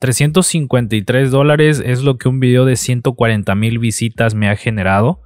353 dólares es lo que un video de 140 mil visitas me ha generado.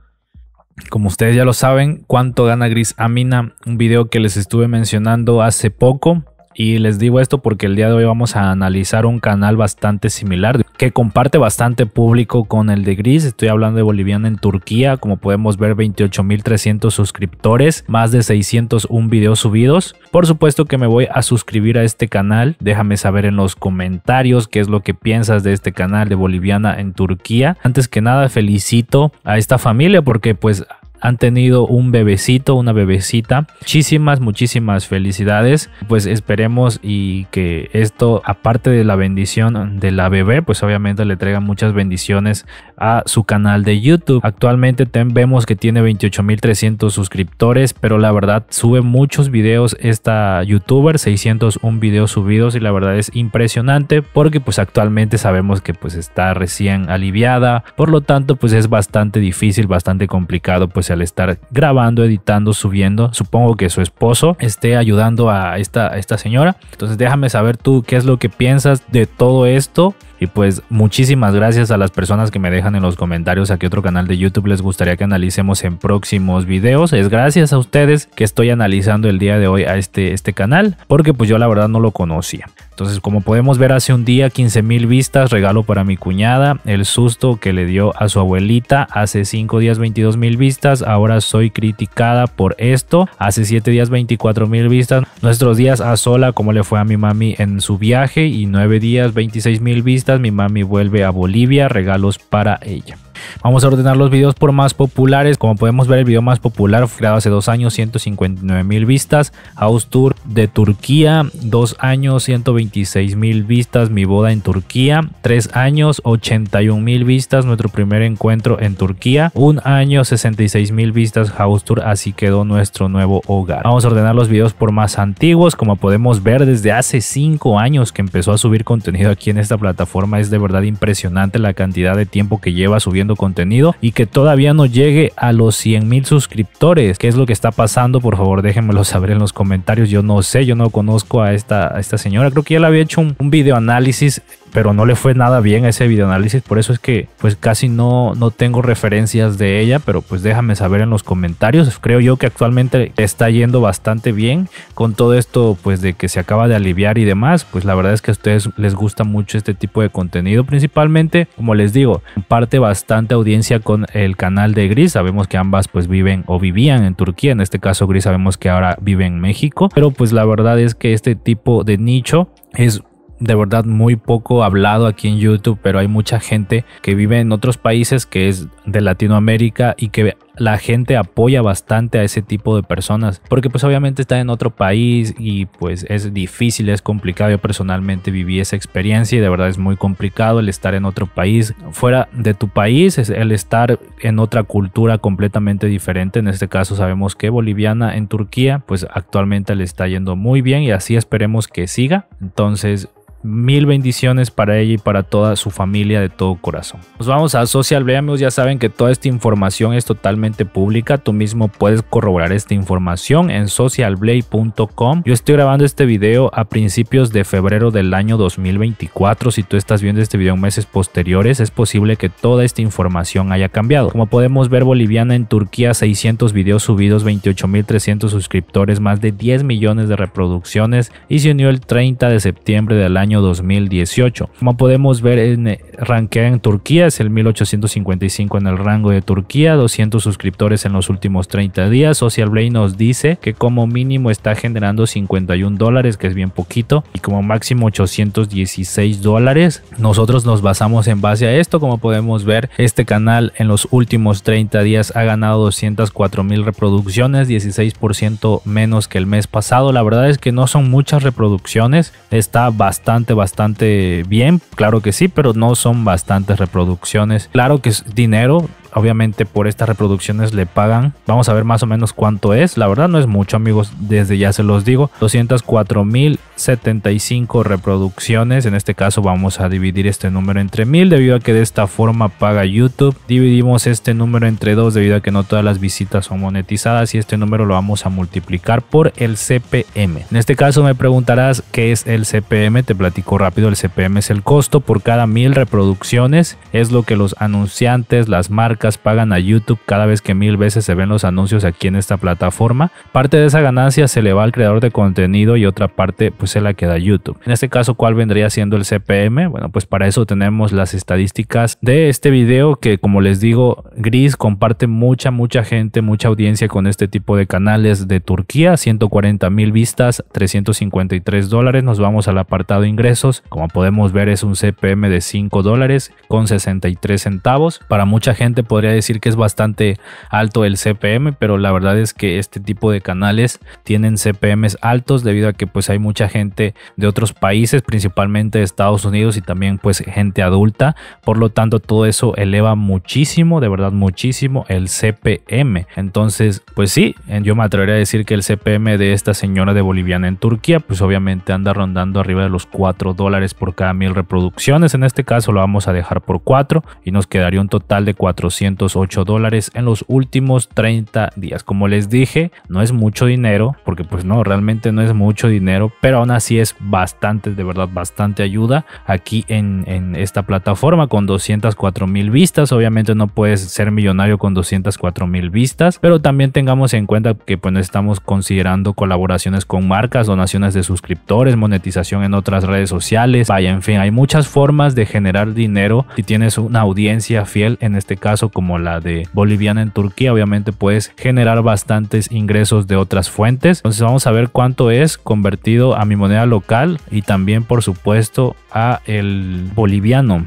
Como ustedes ya lo saben, cuánto gana Gris Amina, un video que les estuve mencionando hace poco. Y les digo esto porque el día de hoy vamos a analizar un canal bastante similar que comparte bastante público con el de Gris. Estoy hablando de Boliviana en Turquía, como podemos ver 28.300 suscriptores, más de 601 videos subidos. Por supuesto que me voy a suscribir a este canal. Déjame saber en los comentarios qué es lo que piensas de este canal de Boliviana en Turquía. Antes que nada felicito a esta familia porque pues han tenido un bebecito, una bebecita. Muchísimas, muchísimas felicidades. Pues esperemos y que esto, aparte de la bendición de la bebé, pues obviamente le traiga muchas bendiciones a su canal de YouTube. Actualmente vemos que tiene 28.300 suscriptores, pero la verdad sube muchos videos esta youtuber, 601 videos subidos y la verdad es impresionante porque pues actualmente sabemos que pues está recién aliviada, por lo tanto pues es bastante difícil, bastante complicado pues al estar grabando, editando, subiendo. Supongo que su esposo esté ayudando a esta, señora. Entonces déjame saber tú qué es lo que piensas de todo esto. Y pues muchísimas gracias a las personas que me dejan en los comentarios a qué otro canal de YouTube les gustaría que analicemos en próximos videos. Es gracias a ustedes que estoy analizando el día de hoy a este, este canal, porque pues yo la verdad no lo conocía. Entonces como podemos ver hace un día 15 mil vistas, regalo para mi cuñada, el susto que le dio a su abuelita hace 5 días 22 mil vistas, ahora soy criticada por esto. Hace 7 días 24 mil vistas. Nuestros días a sola, como le fue a mi mami en su viaje. Y 9 días 26 mil vistas. Mi mami vuelve a Bolivia. Regalos para ella. Vamos a ordenar los videos por más populares. Como podemos ver, el video más popular fue creado hace dos años, 159 mil vistas. House Tour de Turquía, dos años, 126 mil vistas. Mi boda en Turquía, tres años, 81 mil vistas. Nuestro primer encuentro en Turquía, un año, 66 mil vistas. House Tour, así quedó nuestro nuevo hogar. Vamos a ordenar los videos por más antiguos. Como podemos ver, desde hace cinco años que empezó a subir contenido aquí en esta plataforma, es de verdad impresionante la cantidad de tiempo que lleva subiendo contenido y que todavía no llegue a los 100 mil suscriptores. ¿Qué es lo que está pasando? Por favor, déjenmelo saber en los comentarios. Yo no sé, yo no conozco a esta, esta señora. Creo que él había hecho un video análisis pero no le fue nada bien a ese videoanálisis, por eso es que pues casi no, no tengo referencias de ella, pero pues déjame saber en los comentarios. Creo yo que actualmente está yendo bastante bien con todo esto pues de que se acaba de aliviar y demás, pues la verdad es que a ustedes les gusta mucho este tipo de contenido, principalmente, como les digo, parte bastante audiencia con el canal de Gris, sabemos que ambas pues viven o vivían en Turquía, en este caso Gris sabemos que ahora vive en México, pero pues la verdad es que este tipo de nicho es de verdad muy poco hablado aquí en YouTube, pero hay mucha gente que vive en otros países que es de Latinoamérica y que la gente apoya bastante a ese tipo de personas porque pues obviamente está en otro país y pues es difícil, es complicado. Yo personalmente viví esa experiencia y de verdad es muy complicado el estar en otro país, fuera de tu país, es el estar en otra cultura completamente diferente. En este caso sabemos que boliviana en Turquía pues actualmente le está yendo muy bien y así esperemos que siga. Entonces Mil bendiciones para ella y para toda su familia de todo corazón. Nos vamos a Social amigos. Ya saben que toda esta información es totalmente pública. Tú mismo puedes corroborar esta información en socialblade.com. Yo estoy grabando este video a principios de febrero del año 2024. Si tú estás viendo este video en meses posteriores, es posible que toda esta información haya cambiado. Como podemos ver, Boliviana en Turquía, 600 videos subidos, 28.300 suscriptores, más de 10 millones de reproducciones y se unió el 30 de septiembre del año año 2018. Como podemos ver, en, eh, rankea en Turquía, es el 1855 en el rango de Turquía, 200 suscriptores en los últimos 30 días. Social Blade nos dice que como mínimo está generando 51 dólares, que es bien poquito, y como máximo 816 dólares. Nosotros nos basamos en base a esto, como podemos ver, este canal en los últimos 30 días ha ganado 204 mil reproducciones, 16% menos que el mes pasado. La verdad es que no son muchas reproducciones, está bastante bastante, bien, claro que sí, pero no son bastantes reproducciones. Claro que es dinero, Obviamente por estas reproducciones le pagan. Vamos a ver más o menos cuánto es. La verdad no es mucho amigos, desde ya se los digo. 204.075 reproducciones. En este caso vamos a dividir este número entre mil debido a que de esta forma paga YouTube. Dividimos este número entre dos debido a que no todas las visitas son monetizadas y este número lo vamos a multiplicar por el CPM. En este caso me preguntarás qué es el CPM. Te platico rápido. El CPM es el costo por cada mil reproducciones. Es lo que los anunciantes, las marcas, pagan a YouTube cada vez que mil veces se ven los anuncios aquí en esta plataforma. Parte de esa ganancia se le va al creador de contenido y otra parte pues se la queda a YouTube. En este caso, ¿cuál vendría siendo el CPM? Bueno, pues para eso tenemos las estadísticas de este video que como les digo, Gris comparte mucha, mucha gente, mucha audiencia con este tipo de canales de Turquía, 140 mil vistas, 353 dólares. Nos vamos al apartado ingresos. Como podemos ver es un CPM de 5 dólares con 63 centavos. Para mucha gente podría decir que es bastante alto el CPM, pero la verdad es que este tipo de canales tienen CPMs altos debido a que pues hay mucha gente de otros países, principalmente de Estados Unidos y también pues gente adulta, por lo tanto todo eso eleva muchísimo, de verdad muchísimo el CPM. Entonces, pues sí, yo me atrevería a decir que el CPM de esta señora de boliviana en Turquía, pues obviamente anda rondando arriba de los 4 dólares por cada mil reproducciones. En este caso lo vamos a dejar por 4 y nos quedaría un total de 400 208 dólares en los últimos 30 días. Como les dije, no es mucho dinero, porque pues no, realmente no es mucho dinero, pero aún así es bastante, de verdad, bastante ayuda aquí en, esta plataforma con 204 mil vistas. Obviamente no puedes ser millonario con 204 mil vistas, pero también tengamos en cuenta que pues no estamos considerando colaboraciones con marcas, donaciones de suscriptores, monetización en otras redes sociales. Vaya, en fin, hay muchas formas de generar dinero si tienes una audiencia fiel, en este caso como la de boliviana en Turquía, obviamente puedes generar bastantes ingresos de otras fuentes. Entonces vamos a ver cuánto es convertido a mi moneda local y también por supuesto a el boliviano.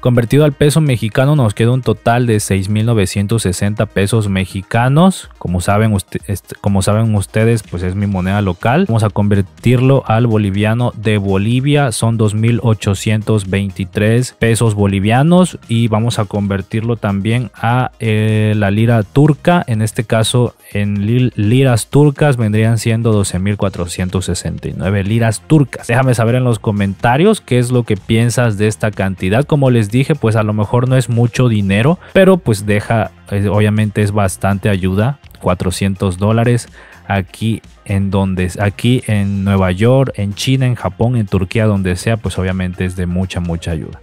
Convertido al peso mexicano nos queda un total de 6.960 pesos mexicanos. Como saben, como saben ustedes, pues es mi moneda local. Vamos a convertirlo al boliviano de Bolivia. Son 2.823 pesos bolivianos y vamos a convertirlo también a eh, la lira turca. En este caso, en liras turcas vendrían siendo 12.469 liras turcas. Déjame saber en los comentarios qué es lo que piensas de esta cantidad. Como les dije, pues a lo mejor no es mucho dinero, pero pues deja, obviamente es bastante ayuda, 400 dólares aquí en donde aquí en Nueva York, en China, en Japón, en Turquía, donde sea, pues obviamente es de mucha mucha ayuda.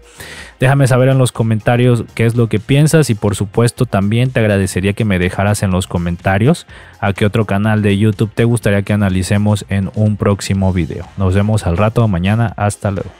Déjame saber en los comentarios qué es lo que piensas y por supuesto también te agradecería que me dejaras en los comentarios a qué otro canal de YouTube te gustaría que analicemos en un próximo video. Nos vemos al rato mañana, hasta luego.